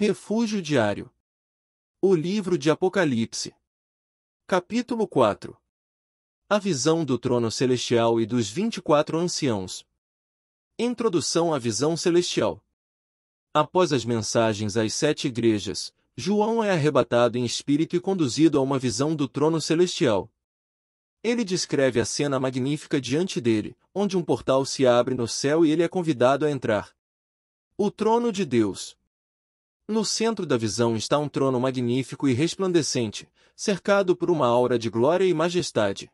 Refúgio diário. O livro de Apocalipse. Capítulo 4. A visão do trono celestial e dos 24 anciãos. Introdução à visão celestial. Após as mensagens às sete igrejas, João é arrebatado em espírito e conduzido a uma visão do trono celestial. Ele descreve a cena magnífica diante dele, onde um portal se abre no céu e ele é convidado a entrar. O trono de Deus, no centro da visão está um trono magnífico e resplandecente, cercado por uma aura de glória e majestade.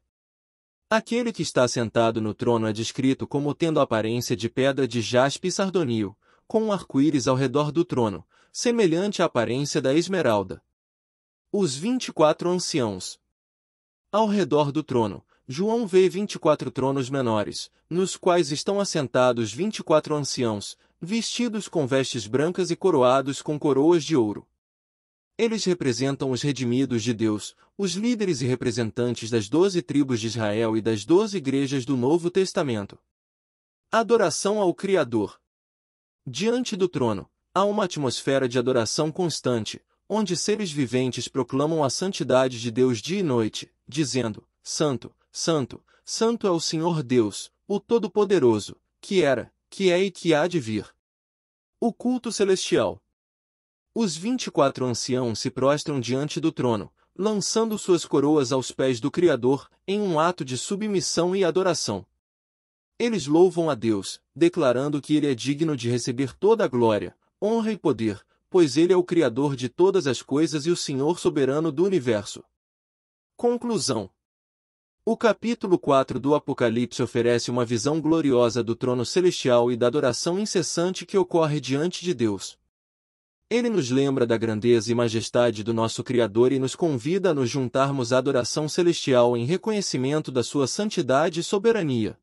Aquele que está sentado no trono é descrito como tendo a aparência de pedra de jaspe e sardonio, com um arco-íris ao redor do trono, semelhante à aparência da esmeralda. Os vinte e quatro anciãos. Ao redor do trono, João vê vinte e quatro tronos menores, nos quais estão assentados vinte e quatro anciãos, vestidos com vestes brancas e coroados com coroas de ouro. Eles representam os redimidos de Deus, os líderes e representantes das doze tribos de Israel e das doze igrejas do Novo Testamento. Adoração ao Criador. Diante do trono, há uma atmosfera de adoração constante, onde seres viventes proclamam a santidade de Deus dia e noite, dizendo: Santo, Santo, Santo é o Senhor Deus, o Todo-Poderoso, que era, que é e que há de vir. O culto celestial. Os vinte e quatro anciãos se prostram diante do trono, lançando suas coroas aos pés do Criador, em um ato de submissão e adoração. Eles louvam a Deus, declarando que Ele é digno de receber toda a glória, honra e poder, pois Ele é o Criador de todas as coisas e o Senhor soberano do universo. Conclusão o capítulo 4 do Apocalipse oferece uma visão gloriosa do trono celestial e da adoração incessante que ocorre diante de Deus. Ele nos lembra da grandeza e majestade do nosso Criador e nos convida a nos juntarmos à adoração celestial em reconhecimento da sua santidade e soberania.